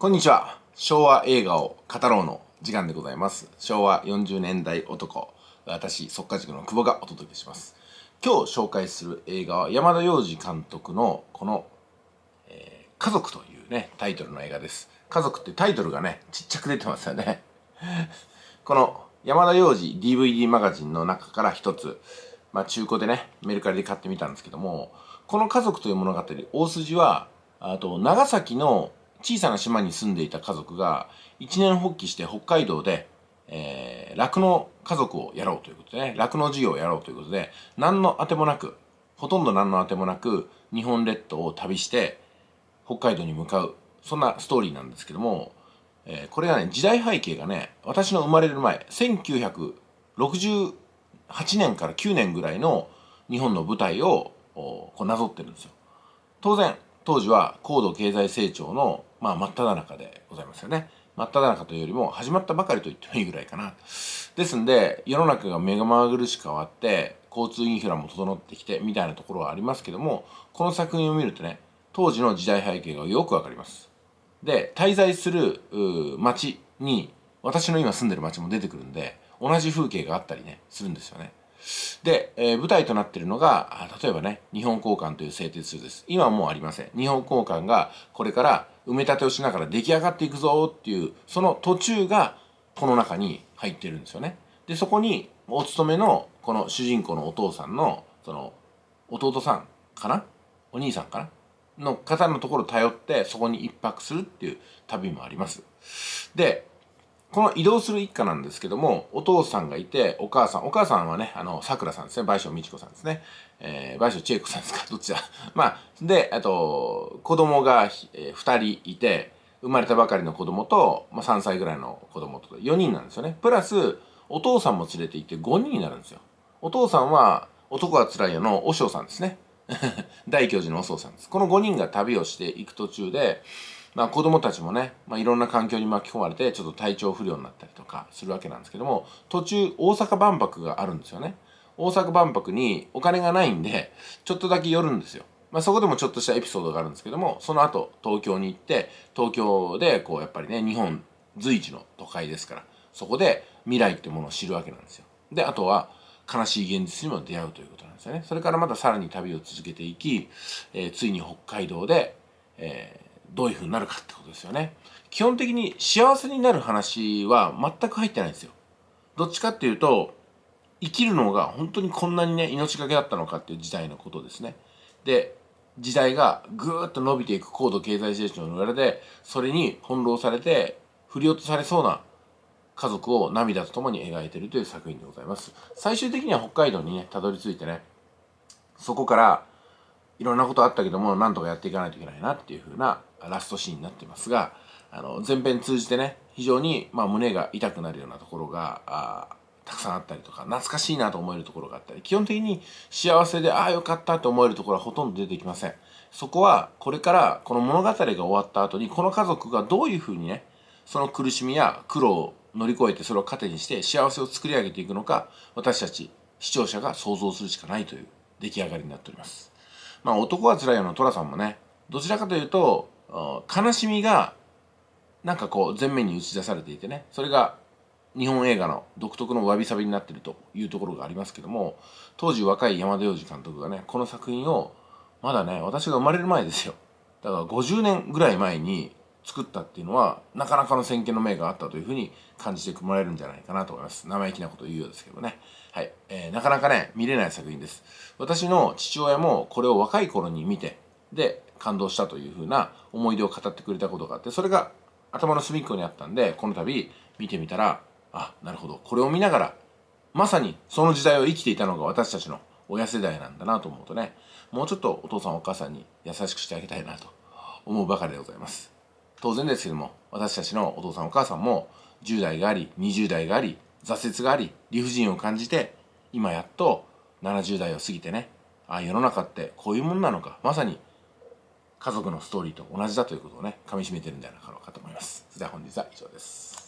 こんにちは。昭和映画を語ろうの時間でございます。昭和40年代男、私、即稼塾の久保がお届けします。今日紹介する映画は山田洋次監督のこの、えー、家族というね、タイトルの映画です。家族ってタイトルがね、ちっちゃく出てますよね。この山田洋次 DVD マガジンの中から一つ、まあ中古でね、メルカリで買ってみたんですけども、この家族という物語、大筋は、あと長崎の小さな島に住んでいた家族が一年発起して北海道で酪農、えー、家族をやろうということでね酪農事業をやろうということで何のあてもなくほとんど何のあてもなく日本列島を旅して北海道に向かうそんなストーリーなんですけども、えー、これがね時代背景がね私の生まれる前1968年から9年ぐらいの日本の舞台をこうなぞってるんですよ。当然当時は高度経済成長のまあ、真っ只中でございますよね。真っ只中というよりも、始まったばかりと言ってもいいぐらいかな。ですんで、世の中が目がまぐるしく変わって、交通インフラも整ってきて、みたいなところはありますけども、この作品を見るとね、当時の時代背景がよくわかります。で、滞在する、街に、私の今住んでる街も出てくるんで、同じ風景があったりね、するんですよね。で、えー、舞台となっているのが、例えばね、日本交換という製鉄所です。今はもうありません。日本交換がこれから埋め立てをしながら出来上がっていくぞっていうその途中がこの中に入ってるんですよね。でそこにお勤めのこの主人公のお父さんのその弟さんかなお兄さんかなの方のところ頼ってそこに一泊するっていう旅もあります。でこの移動する一家なんですけども、お父さんがいて、お母さん、お母さんはね、あの、桜さんですね、倍賞美智子さんですね、えー、倍賞千恵子さんですか、どっちだ。まあ、で、あと、子供が、えー、人いて、生まれたばかりの子供と、まあ、3歳ぐらいの子供と、4人なんですよね。プラス、お父さんも連れて行って5人になるんですよ。お父さんは、男はつらいよの、おしょうさんですね。大教授のおそうさんです。この5人が旅をしていく途中で、まあ、子供たちもね、まあ、いろんな環境に巻き込まれてちょっと体調不良になったりとかするわけなんですけども途中大阪万博があるんですよね大阪万博にお金がないんでちょっとだけ寄るんですよ、まあ、そこでもちょっとしたエピソードがあるんですけどもその後東京に行って東京でこうやっぱりね日本随一の都会ですからそこで未来ってものを知るわけなんですよであとは悲しい現実にも出会うということなんですよねそれからまたさらに旅を続けていき、えー、ついに北海道で、えーどういうふうになるかってことですよね。基本的に幸せになる話は全く入ってないんですよ。どっちかっていうと、生きるのが本当にこんなにね、命がけだったのかっていう時代のことですね。で、時代がぐーっと伸びていく高度経済成長の裏で、それに翻弄されて、振り落とされそうな家族を涙とともに描いているという作品でございます。最終的には北海道にね、たどり着いてね、そこからいろんなことあったけども、なんとかやっていかないといけないなっていうふうなラストシーンになってますがあの前編通じてね非常に、まあ、胸が痛くなるようなところがたくさんあったりとか懐かしいなと思えるところがあったり基本的に幸せでああよかったと思えるところはほとんど出てきませんそこはこれからこの物語が終わった後にこの家族がどういうふうにねその苦しみや苦労を乗り越えてそれを糧にして幸せを作り上げていくのか私たち視聴者が想像するしかないという出来上がりになっておりますまあ男はつらいよの寅さんもねどちらかというと悲しみがなんかこう前面に打ち出されていてねそれが日本映画の独特のわびさびになってるというところがありますけども当時若い山田洋次監督がねこの作品をまだね私が生まれる前ですよだから50年ぐらい前に作ったっていうのはなかなかの先見の明があったというふうに感じてもらえるんじゃないかなと思います生意気なこと言うようですけどねはい、えー、なかなかね見れない作品です私の父親もこれを若い頃に見てで感動したというふうな思い出を語ってくれたことがあってそれが頭の隅っこにあったんでこの度見てみたらあなるほどこれを見ながらまさにその時代を生きていたのが私たちの親世代なんだなと思うとねもうちょっとお父さんお母さんに優しくしてあげたいなと思うばかりでございます当然ですけども私たちのお父さんお母さんも10代があり20代があり挫折があり理不尽を感じて今やっと70代を過ぎてねあ世の中ってこういうもんなのかまさに家族のストーリーと同じだということをね、噛み締めてるんじゃないかろうかと思います。それでは本日は以上です。